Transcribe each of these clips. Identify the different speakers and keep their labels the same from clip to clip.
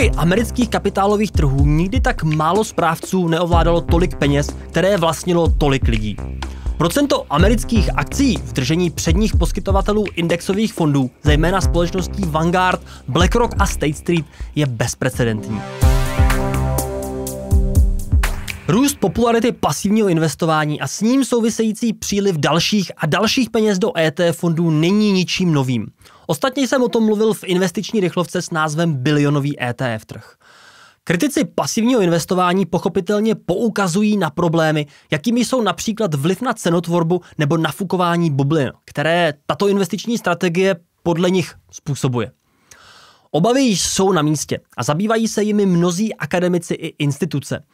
Speaker 1: historii amerických kapitálových trhů nikdy tak málo správců neovládalo tolik peněz, které vlastnilo tolik lidí. Procento amerických akcí v držení předních poskytovatelů indexových fondů, zejména společností Vanguard, BlackRock a State Street, je bezprecedentní. Růst popularity pasivního investování a s ním související příliv dalších a dalších peněz do ETF fondů není ničím novým. Ostatně jsem o tom mluvil v investiční rychlovce s názvem Bilionový ETF trh. Kritici pasivního investování pochopitelně poukazují na problémy, jakými jsou například vliv na cenotvorbu nebo nafukování bublin, které tato investiční strategie podle nich způsobuje. Obavy jsou na místě a zabývají se jimi mnozí akademici i instituce.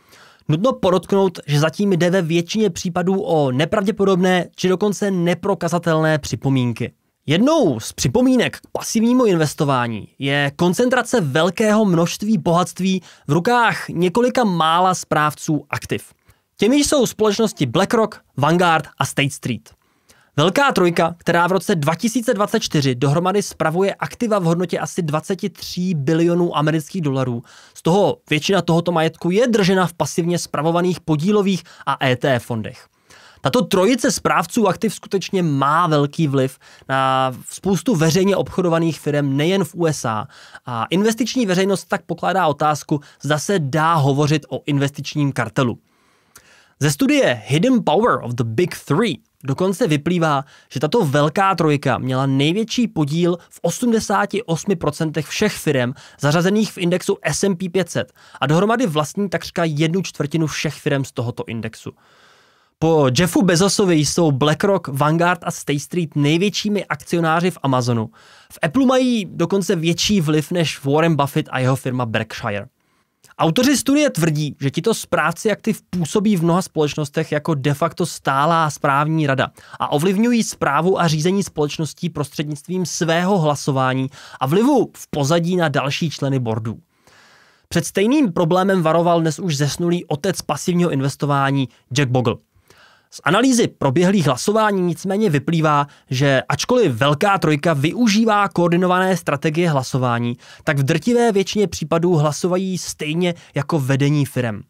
Speaker 1: Nutno podotknout, že zatím jde ve většině případů o nepravděpodobné či dokonce neprokazatelné připomínky. Jednou z připomínek k pasivnímu investování je koncentrace velkého množství bohatství v rukách několika mála správců aktiv. Těmi jsou společnosti BlackRock, Vanguard a State Street. Velká trojka, která v roce 2024 dohromady spravuje aktiva v hodnotě asi 23 bilionů amerických dolarů. Z toho většina tohoto majetku je držena v pasivně spravovaných podílových a ETF fondech. Tato trojice správců aktiv skutečně má velký vliv na spoustu veřejně obchodovaných firm nejen v USA. A investiční veřejnost tak pokládá otázku, zda se dá hovořit o investičním kartelu. Ze studie Hidden Power of the Big Three dokonce vyplývá, že tato velká trojka měla největší podíl v 88% všech firm zařazených v indexu S&P 500 a dohromady vlastní takřka jednu čtvrtinu všech firm z tohoto indexu. Po Jeffu Bezosovi jsou BlackRock, Vanguard a State Street největšími akcionáři v Amazonu. V Apple mají dokonce větší vliv než Warren Buffett a jeho firma Berkshire. Autoři studie tvrdí, že tito správci aktiv působí v mnoha společnostech jako de facto stálá správní rada a ovlivňují zprávu a řízení společností prostřednictvím svého hlasování a vlivu v pozadí na další členy bordů. Před stejným problémem varoval dnes už zesnulý otec pasivního investování Jack Bogle. Z analýzy proběhlých hlasování nicméně vyplývá, že ačkoliv Velká trojka využívá koordinované strategie hlasování, tak v drtivé většině případů hlasovají stejně jako vedení firem.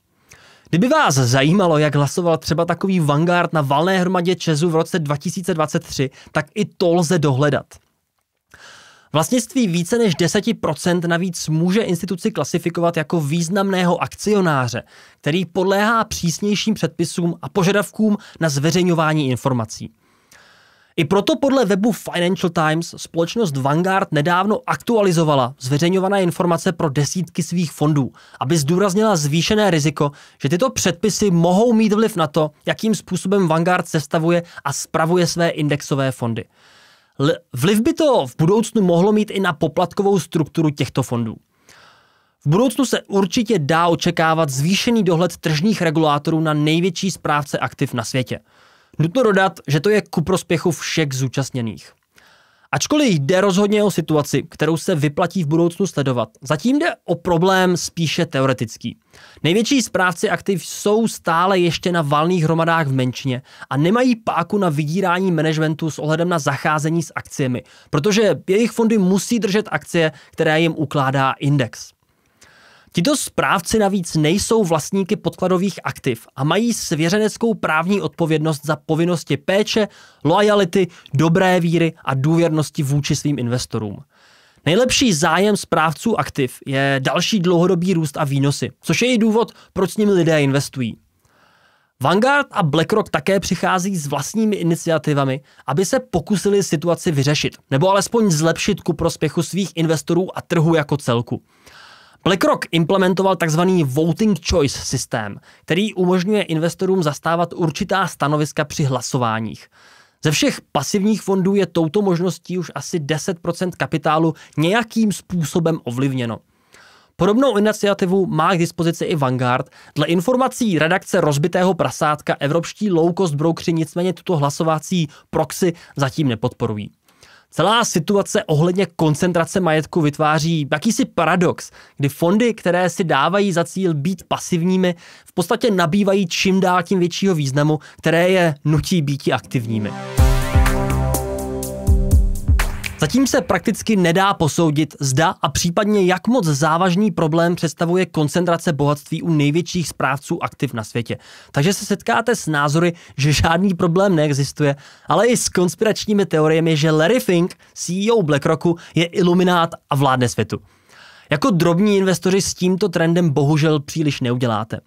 Speaker 1: Kdyby vás zajímalo, jak hlasoval třeba takový Vanguard na valné hromadě Česu v roce 2023, tak i to lze dohledat. Vlastnictví více než 10% navíc může instituci klasifikovat jako významného akcionáře, který podléhá přísnějším předpisům a požadavkům na zveřejňování informací. I proto podle webu Financial Times společnost Vanguard nedávno aktualizovala zveřejňované informace pro desítky svých fondů, aby zdůraznila zvýšené riziko, že tyto předpisy mohou mít vliv na to, jakým způsobem Vanguard sestavuje a spravuje své indexové fondy. Vliv by to v budoucnu mohlo mít i na poplatkovou strukturu těchto fondů. V budoucnu se určitě dá očekávat zvýšený dohled tržních regulátorů na největší správce aktiv na světě. Nutno dodat, že to je ku prospěchu všech zúčastněných. Ačkoliv jde rozhodně o situaci, kterou se vyplatí v budoucnu sledovat, zatím jde o problém spíše teoretický. Největší správci aktiv jsou stále ještě na valných hromadách v menšině a nemají páku na vydírání managementu s ohledem na zacházení s akciemi, protože jejich fondy musí držet akcie, které jim ukládá index. Tito správci navíc nejsou vlastníky podkladových aktiv a mají svěřeneckou právní odpovědnost za povinnosti péče, loajality, dobré víry a důvěrnosti vůči svým investorům. Nejlepší zájem správců aktiv je další dlouhodobý růst a výnosy, což je i důvod, proč s nimi lidé investují. Vanguard a BlackRock také přichází s vlastními iniciativami, aby se pokusili situaci vyřešit, nebo alespoň zlepšit ku prospěchu svých investorů a trhu jako celku. BlackRock implementoval tzv. voting choice systém, který umožňuje investorům zastávat určitá stanoviska při hlasováních. Ze všech pasivních fondů je touto možností už asi 10% kapitálu nějakým způsobem ovlivněno. Podobnou iniciativu má k dispozici i Vanguard. Dle informací redakce rozbitého prasátka evropští low-cost broukři nicméně tuto hlasovací proxy zatím nepodporují. Celá situace ohledně koncentrace majetku vytváří jakýsi paradox, kdy fondy, které si dávají za cíl být pasivními, v podstatě nabývají čím dál tím většího významu, které je nutí být aktivními. Zatím se prakticky nedá posoudit, zda a případně jak moc závažný problém představuje koncentrace bohatství u největších správců aktiv na světě. Takže se setkáte s názory, že žádný problém neexistuje, ale i s konspiračními teoriemi, že Larry Fink, CEO BlackRocku, je iluminát a vládne světu. Jako drobní investoři s tímto trendem bohužel příliš neuděláte.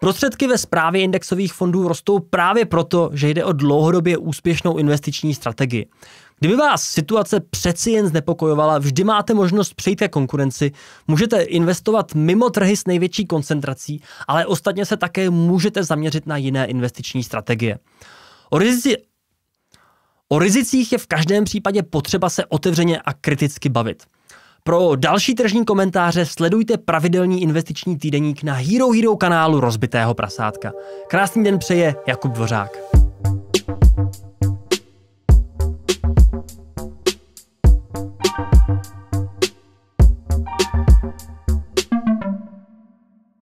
Speaker 1: Prostředky ve správě indexových fondů rostou právě proto, že jde o dlouhodobě úspěšnou investiční strategii. Kdyby vás situace přeci jen znepokojovala, vždy máte možnost přejít ke konkurenci, můžete investovat mimo trhy s největší koncentrací, ale ostatně se také můžete zaměřit na jiné investiční strategie. O, rizici, o rizicích je v každém případě potřeba se otevřeně a kriticky bavit. Pro další tržní komentáře sledujte pravidelný investiční týdeník na Hero Hero kanálu Rozbitého prasátka. Krásný den přeje Jakub Dvořák.